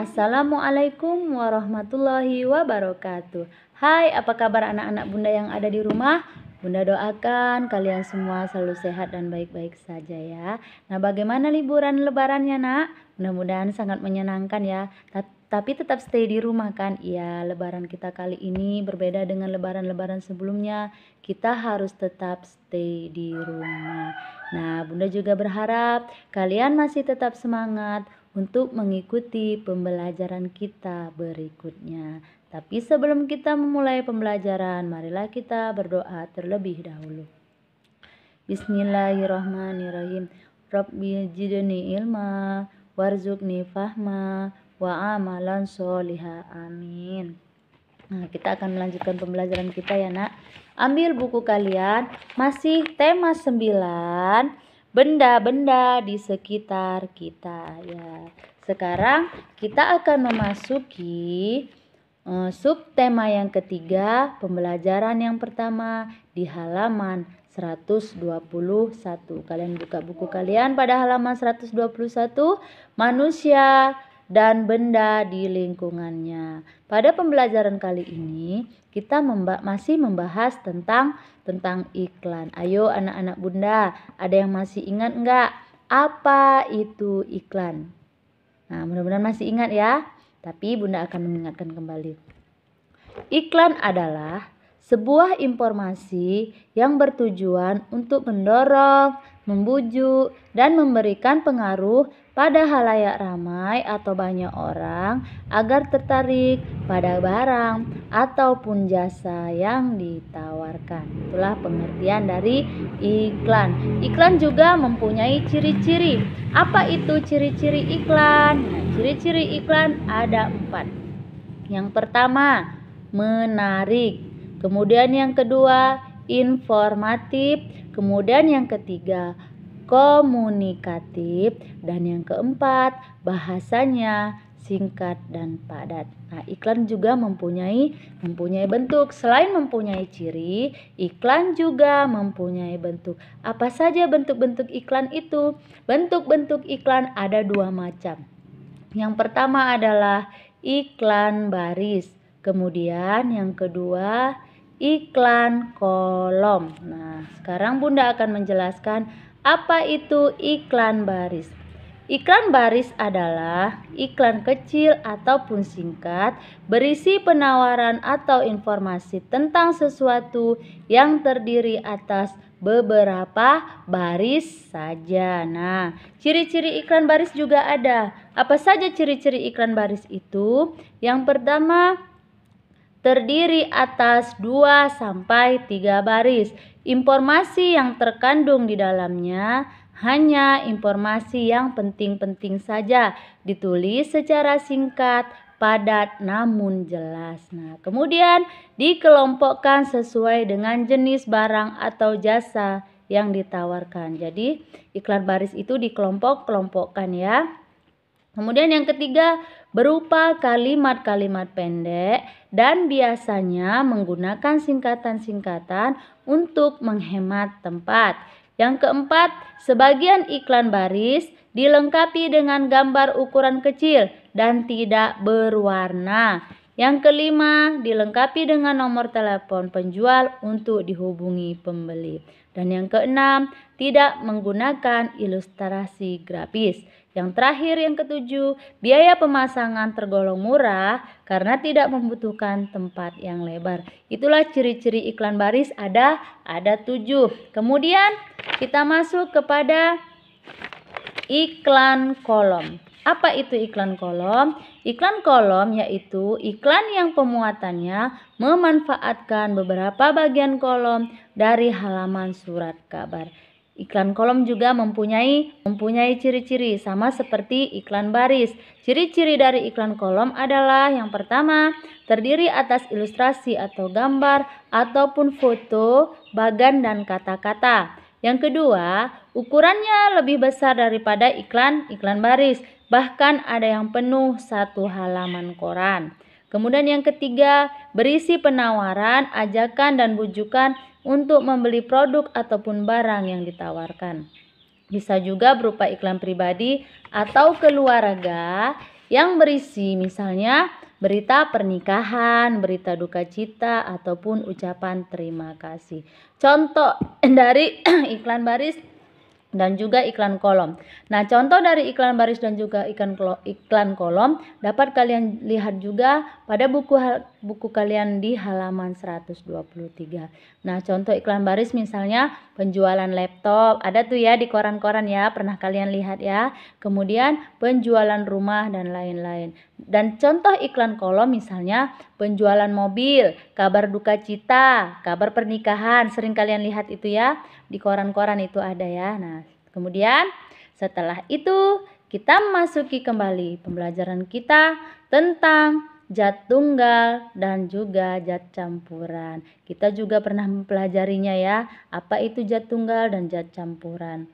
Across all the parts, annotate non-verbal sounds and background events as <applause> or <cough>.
Assalamualaikum warahmatullahi wabarakatuh. Hai, apa kabar anak-anak Bunda yang ada di rumah? Bunda doakan kalian semua selalu sehat dan baik-baik saja ya. Nah, bagaimana liburan lebarannya, Nak? Mudah-mudahan sangat menyenangkan ya. Tapi tetap stay di rumah kan? Iya, lebaran kita kali ini berbeda dengan lebaran-lebaran sebelumnya. Kita harus tetap stay di rumah. Nah, Bunda juga berharap kalian masih tetap semangat untuk mengikuti pembelajaran kita berikutnya. Tapi sebelum kita memulai pembelajaran, marilah kita berdoa terlebih dahulu. Bismillahirrahmanirrahim. Rabbi jidni ilma warzuqni fahma wa amalan soliha amin Nah, kita akan melanjutkan pembelajaran kita ya nak ambil buku kalian masih tema 9 benda-benda di sekitar kita ya. Sekarang kita akan memasuki uh, subtema yang ketiga, pembelajaran yang pertama di halaman 121. Kalian buka buku kalian pada halaman 121, manusia dan benda di lingkungannya. Pada pembelajaran kali ini kita memba masih membahas tentang tentang iklan. Ayo anak-anak bunda, ada yang masih ingat enggak apa itu iklan? Nah, mudah-mudahan masih ingat ya. Tapi bunda akan mengingatkan kembali. Iklan adalah sebuah informasi yang bertujuan untuk mendorong, membujuk, dan memberikan pengaruh pada halayak ramai atau banyak orang agar tertarik pada barang ataupun jasa yang ditawarkan. Itulah pengertian dari iklan. Iklan juga mempunyai ciri-ciri. Apa itu ciri-ciri iklan? ciri nah, ciri-ciri iklan ada empat. Yang pertama, menarik. Kemudian yang kedua, informatif. Kemudian yang ketiga, komunikatif dan yang keempat, bahasanya singkat dan padat. Nah, iklan juga mempunyai mempunyai bentuk. Selain mempunyai ciri, iklan juga mempunyai bentuk. Apa saja bentuk-bentuk iklan itu? Bentuk-bentuk iklan ada dua macam. Yang pertama adalah iklan baris. Kemudian yang kedua iklan kolom. Nah, sekarang Bunda akan menjelaskan apa itu iklan baris. Iklan baris adalah iklan kecil ataupun singkat berisi penawaran atau informasi tentang sesuatu yang terdiri atas beberapa baris saja. Nah, ciri-ciri iklan baris juga ada. Apa saja ciri-ciri iklan baris itu? Yang pertama, terdiri atas 2 sampai 3 baris. Informasi yang terkandung di dalamnya hanya informasi yang penting-penting saja, ditulis secara singkat, padat namun jelas. Nah, kemudian dikelompokkan sesuai dengan jenis barang atau jasa yang ditawarkan. Jadi, iklan baris itu dikelompok-kelompokkan ya. Kemudian yang ketiga, berupa kalimat-kalimat pendek dan biasanya menggunakan singkatan-singkatan untuk menghemat tempat. Yang keempat, sebagian iklan baris dilengkapi dengan gambar ukuran kecil dan tidak berwarna. Yang kelima, dilengkapi dengan nomor telepon penjual untuk dihubungi pembeli. Dan yang keenam, tidak menggunakan ilustrasi grafis. Yang terakhir yang ketujuh, biaya pemasangan tergolong murah karena tidak membutuhkan tempat yang lebar. Itulah ciri-ciri iklan baris ada ada tujuh. Kemudian kita masuk kepada iklan kolom. Apa itu iklan kolom? Iklan kolom yaitu iklan yang pemuatannya memanfaatkan beberapa bagian kolom dari halaman surat kabar. Iklan kolom juga mempunyai mempunyai ciri-ciri sama seperti iklan baris. Ciri-ciri dari iklan kolom adalah yang pertama, terdiri atas ilustrasi atau gambar ataupun foto, bagan dan kata-kata. Yang kedua, ukurannya lebih besar daripada iklan iklan baris, bahkan ada yang penuh satu halaman koran. Kemudian yang ketiga, berisi penawaran, ajakan dan bujukan untuk membeli produk ataupun barang yang ditawarkan. Bisa juga berupa iklan pribadi atau keluarga yang berisi misalnya berita pernikahan, berita duka cita, ataupun ucapan terima kasih. Contoh <clears throat> dari <clears throat> iklan baris dan juga iklan kolom. Nah, contoh dari iklan baris dan juga iklan iklan kolom dapat kalian lihat juga pada buku buku kalian di halaman 123. Nah, contoh iklan baris misalnya penjualan laptop, ada tuh ya di koran-koran ya, pernah kalian lihat ya. Kemudian penjualan rumah dan lain-lain. Dan contoh iklan kolom misalnya penjualan mobil, kabar duka cita, kabar pernikahan. Sering kalian lihat itu ya di koran-koran itu ada ya. Nah, kemudian setelah itu kita masuki kembali pembelajaran kita tentang jat tunggal dan juga jat campuran. Kita juga pernah mempelajarinya ya, apa itu jat tunggal dan jat campuran.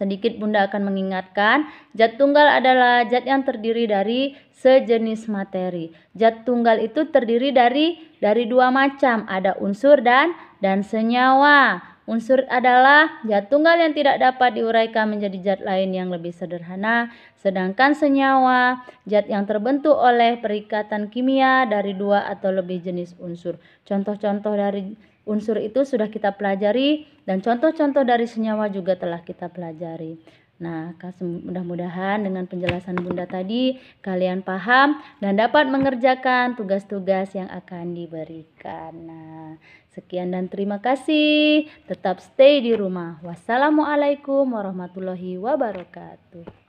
Sedikit Bunda akan mengingatkan, zat tunggal adalah zat yang terdiri dari sejenis materi. Zat tunggal itu terdiri dari dari dua macam, ada unsur dan dan senyawa. Unsur adalah zat tunggal yang tidak dapat diuraikan menjadi zat lain yang lebih sederhana, sedangkan senyawa zat yang terbentuk oleh perikatan kimia dari dua atau lebih jenis unsur. Contoh-contoh dari Unsur itu sudah kita pelajari dan contoh-contoh dari senyawa juga telah kita pelajari. Nah, mudah-mudahan dengan penjelasan Bunda tadi kalian paham dan dapat mengerjakan tugas-tugas yang akan diberikan. Nah, sekian dan terima kasih. Tetap stay di rumah. Wassalamualaikum warahmatullahi wabarakatuh.